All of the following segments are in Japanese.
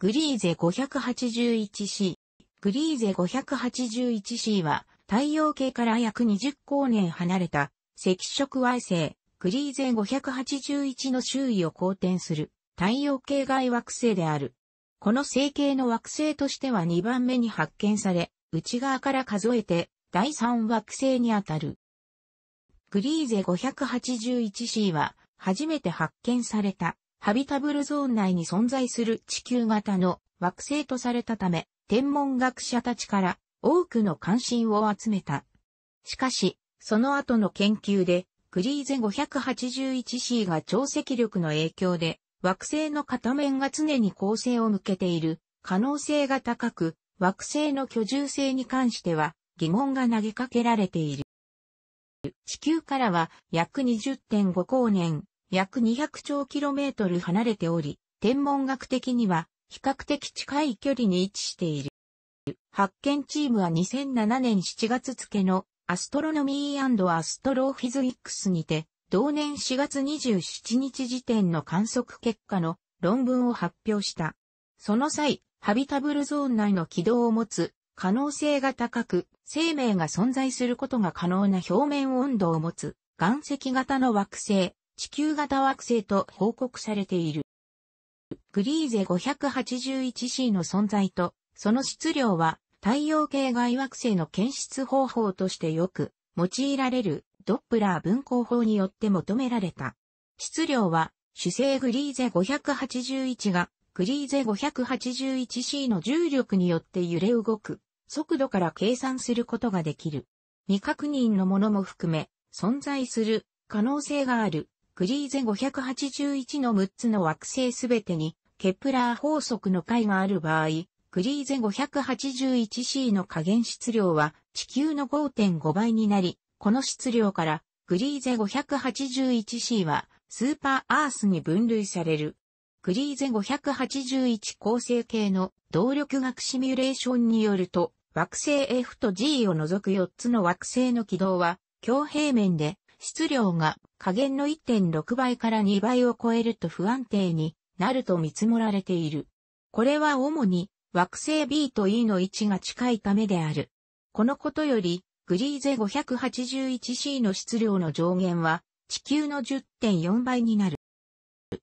グリーゼ 581C。グリーゼ 581C は太陽系から約20光年離れた赤色矮星グリーゼ581の周囲を公転する太陽系外惑星である。この星系の惑星としては2番目に発見され、内側から数えて第3惑星にあたる。グリーゼ 581C は初めて発見されたハビタブルゾーン内に存在する地球型の惑星とされたため、天文学者たちから多くの関心を集めた。しかし、その後の研究で、グリーゼ 581c が潮汐力の影響で、惑星の片面が常に恒星を向けている可能性が高く、惑星の居住性に関しては疑問が投げかけられている。地球からは約20.5光年、約200兆キロメートル離れており、天文学的には比較的近い距離に位置している。発見チームは2007年7月付のアストロノミーアストロフィズイックスにて、同年4月27日時点の観測結果の論文を発表した。その際、ハビタブルゾーン内の軌道を持つ可能性が高く、生命が存在することが可能な表面温度を持つ岩石型の惑星地球型惑星と報告されている。グリーゼ 581c の存在と、その質量は太陽系外惑星の検出方法としてよく用いられるドップラー分光法によって求められた。質量は主星グリーゼ581がグリーゼ 581c の重力によって揺れ動く速度から計算することができる。未確認のものも含め存在する可能性があるグリーゼ581の6つの惑星すべてに、ケプラー法則の解がある場合、グリーゼ 581c の加減質量は地球の5.5倍になり、この質量からグリーゼ 581c はスーパーアースに分類される。グリーゼ581構成系の動力学シミュレーションによると、惑星 F と G を除く4つの惑星の軌道は、強平面で質量が下限の1.6倍から2倍を超えると不安定になると見積もられている。これは主に惑星 B と E の位置が近いためである。このことより、グリーゼ 581C の質量の上限は地球の10.4倍になる。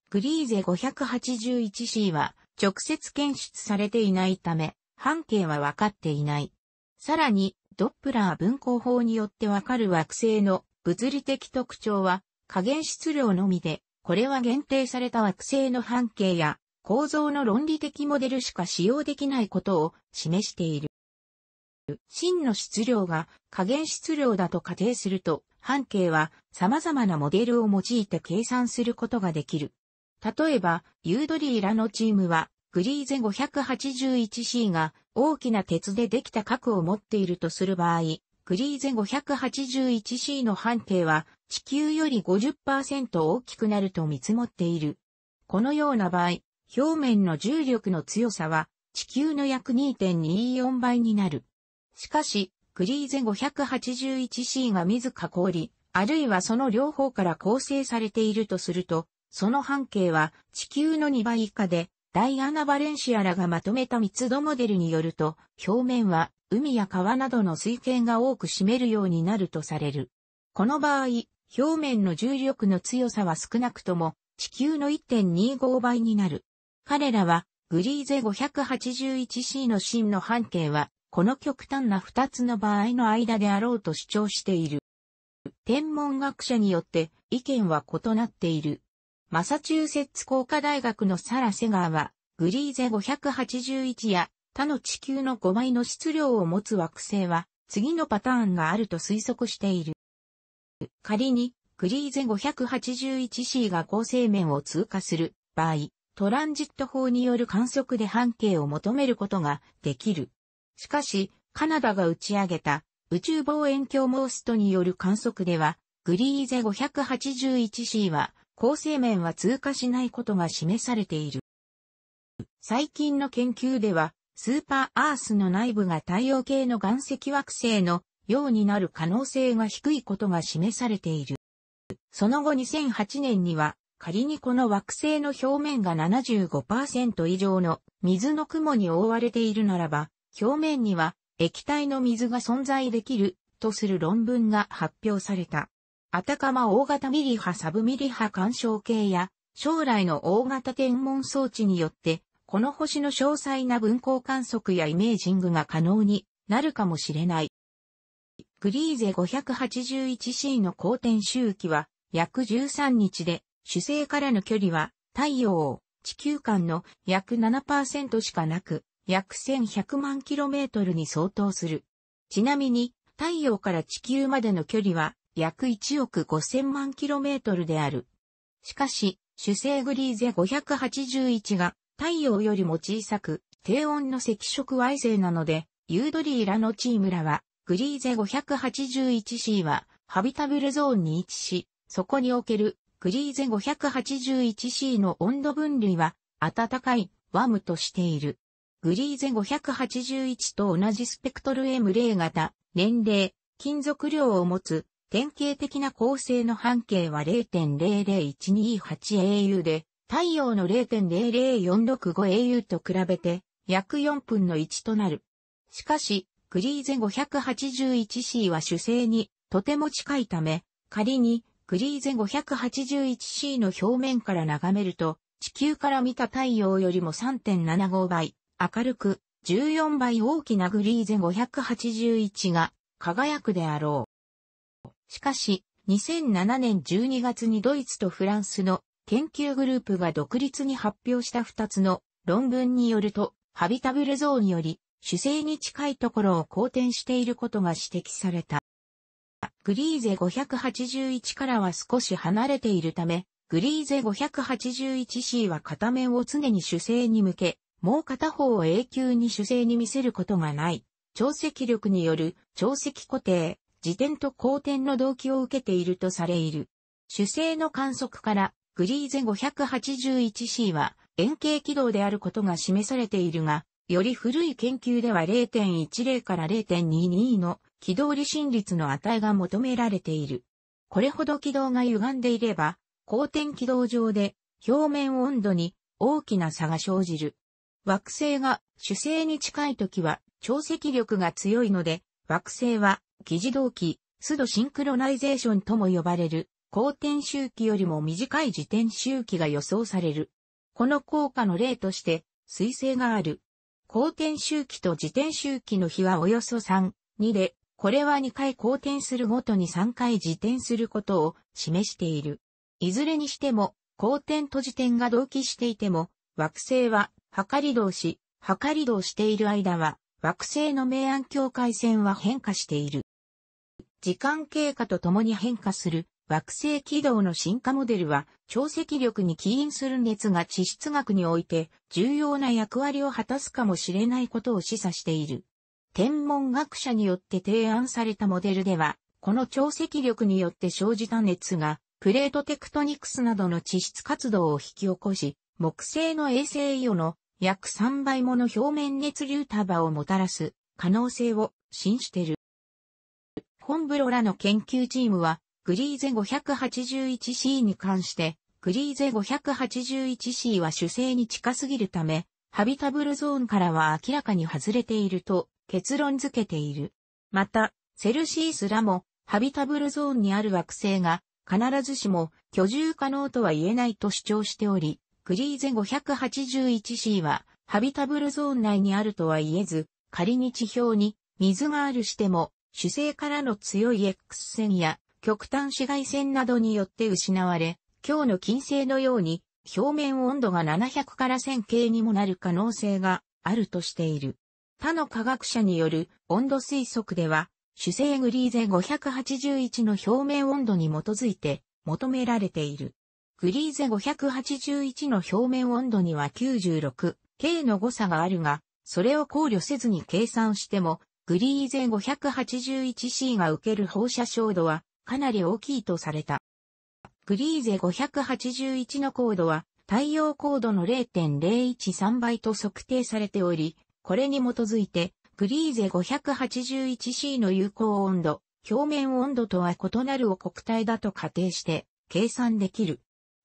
グリーゼ 581C は直接検出されていないため、半径は分かっていない。さらに、ドップラー分光法によってわかる惑星の物理的特徴は加減質量のみで、これは限定された惑星の半径や構造の論理的モデルしか使用できないことを示している。真の質量が加減質量だと仮定すると、半径は様々なモデルを用いて計算することができる。例えば、ユードリーラのチームは、グリーゼ 581C が大きな鉄でできた核を持っているとする場合、グリーゼ 581c の半径は地球より50%大きくなると見積もっている。このような場合、表面の重力の強さは地球の約2.24倍になる。しかし、グリーゼ 581c が自ら凍り、あるいはその両方から構成されているとすると、その半径は地球の2倍以下でダイアナ・バレンシアらがまとめた密度モデルによると、表面は海や川などの水圏が多く占めるようになるとされる。この場合、表面の重力の強さは少なくとも地球の1.25倍になる。彼らはグリーゼ 581C の真の半径はこの極端な二つの場合の間であろうと主張している。天文学者によって意見は異なっている。マサチューセッツ工科大学のサラ・セガーは、グリーゼ581や他の地球の5倍の質量を持つ惑星は、次のパターンがあると推測している。仮に、グリーゼ 581c が構成面を通過する場合、トランジット法による観測で半径を求めることができる。しかし、カナダが打ち上げた宇宙望遠鏡モーストによる観測では、グリーゼ 581c は構成面は通過しないことが示されている。最近の研究では、スーパーアースの内部が太陽系の岩石惑星のようになる可能性が低いことが示されている。その後2008年には、仮にこの惑星の表面が75%以上の水の雲に覆われているならば、表面には液体の水が存在できるとする論文が発表された。アタカマ大型ミリ波サブミリ波干渉計や、将来の大型天文装置によって、この星の詳細な分光観測やイメージングが可能になるかもしれない。グリーゼ 581C の公転周期は約13日で、主星からの距離は太陽、を地球間の約7%しかなく、約1100万トルに相当する。ちなみに、太陽から地球までの距離は約1億5000万キロメートルである。しかし、主星グリーゼ581が太陽よりも小さく、低温の赤色矮星なので、ユードリーラのチームらは、グリーゼ 581C は、ハビタブルゾーンに位置し、そこにおけるグリーゼ 581C の温度分類は、暖かい、ワムとしている。グリーゼ581と同じスペクトル M0 型、年齢、金属量を持つ、典型的な構成の半径は 0.00128au で、太陽の 0.00465au と比べて約4分の1となる。しかし、グリーゼ 581c は主星にとても近いため、仮にグリーゼ 581c の表面から眺めると、地球から見た太陽よりも3.75倍、明るく14倍大きなグリーゼ581が輝くであろう。しかし、2007年12月にドイツとフランスの研究グループが独立に発表した2つの論文によると、ハビタブルゾーンより主星に近いところを好転していることが指摘された。グリーゼ581からは少し離れているため、グリーゼ 581C は片面を常に主星に向け、もう片方を永久に主星に見せることがない。潮積力による潮積固定、自転と後転の動機を受けているとされいる。主星の観測から、グリーゼ 581C は円形軌道であることが示されているが、より古い研究では0.10から0.22の軌道離心率の値が求められている。これほど軌道が歪んでいれば、公転軌道上で表面温度に大きな差が生じる。惑星が主星に近い時は潮積力が強いので、惑星は疑似動機、スドシンクロナイゼーションとも呼ばれる、公転周期よりも短い自転周期が予想される。この効果の例として、彗星がある。公転周期と自転周期の比はおよそ3、2で、これは2回公転するごとに3回自転することを示している。いずれにしても、公転と自転が同期していても、惑星は、測り同士、測り同している間は、惑星の明暗境界線は変化している。時間経過とともに変化する惑星軌道の進化モデルは、潮汐力に起因する熱が地質学において重要な役割を果たすかもしれないことを示唆している。天文学者によって提案されたモデルでは、この潮汐力によって生じた熱が、プレートテクトニクスなどの地質活動を引き起こし、木星の衛星イオの約3倍もの表面熱流束をもたらす可能性を信じてる。ンブロラの研究チームは、グリーゼ 581C に関して、グリーゼ 581C は主星に近すぎるため、ハビタブルゾーンからは明らかに外れていると結論付けている。また、セルシースらも、ハビタブルゾーンにある惑星が、必ずしも居住可能とは言えないと主張しており、グリーゼ 581C は、ハビタブルゾーン内にあるとは言えず、仮に地表に水があるしても、主星からの強い X 線や極端紫外線などによって失われ、今日の金星のように表面温度が700から1000系にもなる可能性があるとしている。他の科学者による温度推測では、主星グリーゼ581の表面温度に基づいて求められている。グリーゼ581の表面温度には 96K の誤差があるが、それを考慮せずに計算しても、グリーゼ 581C が受ける放射照度はかなり大きいとされた。グリーゼ581の高度は太陽高度の0.013倍と測定されており、これに基づいてグリーゼ 581C の有効温度、表面温度とは異なるを国体だと仮定して計算できる。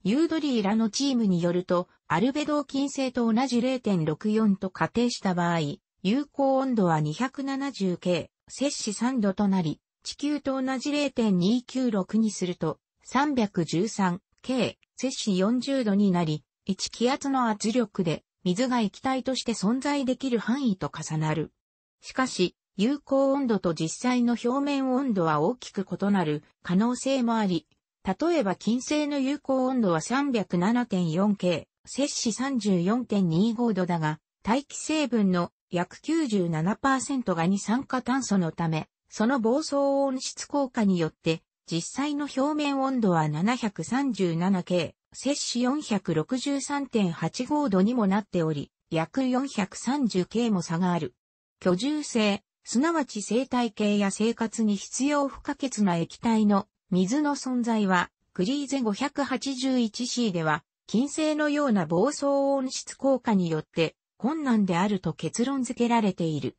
ユードリーらのチームによると、アルベド金星と同じ0.64と仮定した場合、有効温度は 270K、摂氏3度となり、地球と同じ0.296にすると、313K、摂氏40度になり、1気圧の圧力で水が液体として存在できる範囲と重なる。しかし、有効温度と実際の表面温度は大きく異なる可能性もあり、例えば金星の有効温度は 307.4K、摂氏34.25度だが、大気成分の約97%が二酸化炭素のため、その暴走温室効果によって、実際の表面温度は 737K、摂氏463.85度にもなっており、約 430K も差がある。居住性、すなわち生態系や生活に必要不可欠な液体の水の存在は、クリーゼ 581C では、金星のような暴走温室効果によって困難であると結論付けられている。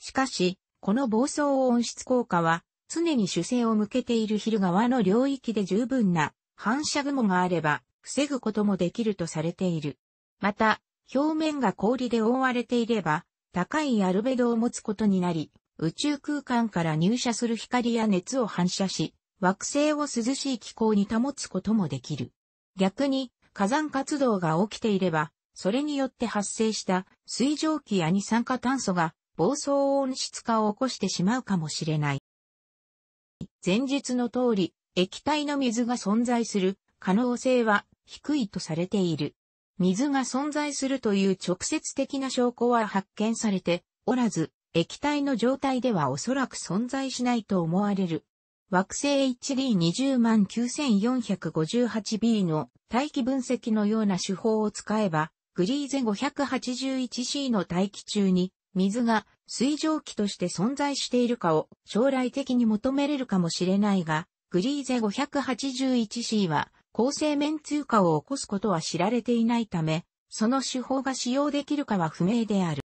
しかし、この暴走温室効果は、常に主成を向けている昼側の領域で十分な反射雲があれば、防ぐこともできるとされている。また、表面が氷で覆われていれば、高いアルベドを持つことになり、宇宙空間から入射する光や熱を反射し、惑星を涼しい気候に保つこともできる。逆に、火山活動が起きていれば、それによって発生した水蒸気や二酸化炭素が暴走温室化を起こしてしまうかもしれない。前述の通り、液体の水が存在する可能性は低いとされている。水が存在するという直接的な証拠は発見されておらず、液体の状態ではおそらく存在しないと思われる惑星 HD209,458b の大気分析のような手法を使えば、グリーゼ 581c の大気中に水が水蒸気として存在しているかを将来的に求めれるかもしれないが、グリーゼ 581c は構成面通過を起こすことは知られていないため、その手法が使用できるかは不明である。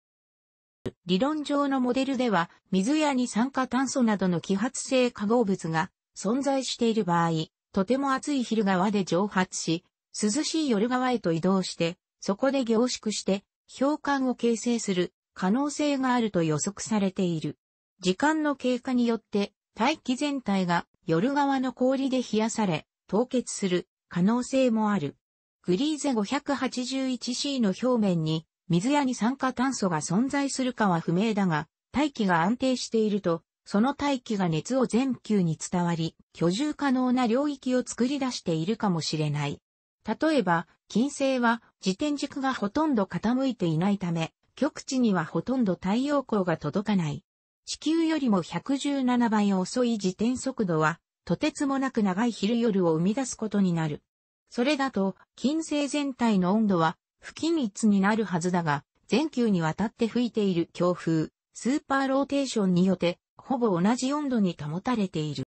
理論上のモデルでは、水や二酸化炭素などの揮発性化合物が存在している場合、とても暑い昼側で蒸発し、涼しい夜側へと移動して、そこで凝縮して、氷管を形成する可能性があると予測されている。時間の経過によって、大気全体が夜側の氷で冷やされ、凍結する可能性もある。グリーゼ 581C の表面に水や二酸化炭素が存在するかは不明だが、大気が安定していると、その大気が熱を全球に伝わり、居住可能な領域を作り出しているかもしれない。例えば、金星は自転軸がほとんど傾いていないため、極地にはほとんど太陽光が届かない。地球よりも117倍遅い自転速度は、とてつもなく長い昼夜を生み出すことになる。それだと、金星全体の温度は不均一になるはずだが、全球にわたって吹いている強風、スーパーローテーションによって、ほぼ同じ温度に保たれている。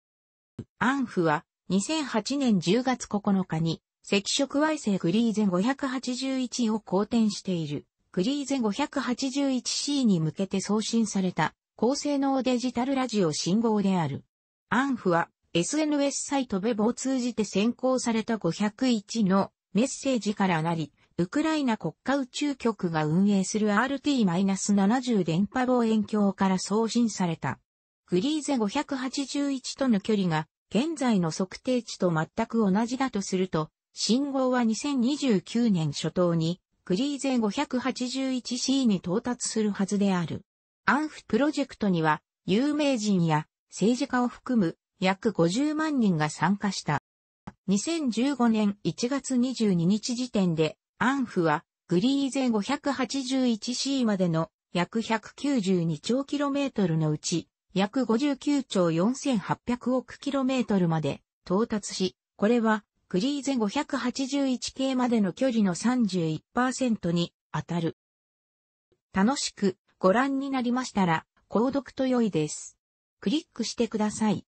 アンフは、2008年10月9日に、赤色矮星グリーゼ581を公転している、グリーゼ 581C に向けて送信された、高性能デジタルラジオ信号である。アンフは、SNS サイトベボを通じて先行された501のメッセージからなり、ウクライナ国家宇宙局が運営する RT-70 電波望遠鏡から送信された。グリーゼ581との距離が現在の測定値と全く同じだとすると、信号は2029年初頭にグリーゼ 581C に到達するはずである。アンフプロジェクトには有名人や政治家を含む約50万人が参加した。2015年1月22日時点でアンフは、グリーゼ 581C までの約192兆キロメートルのうち、約59兆4800億キロメートルまで到達し、これは、グリーゼ581系までの距離の31%に当たる。楽しくご覧になりましたら、購読と良いです。クリックしてください。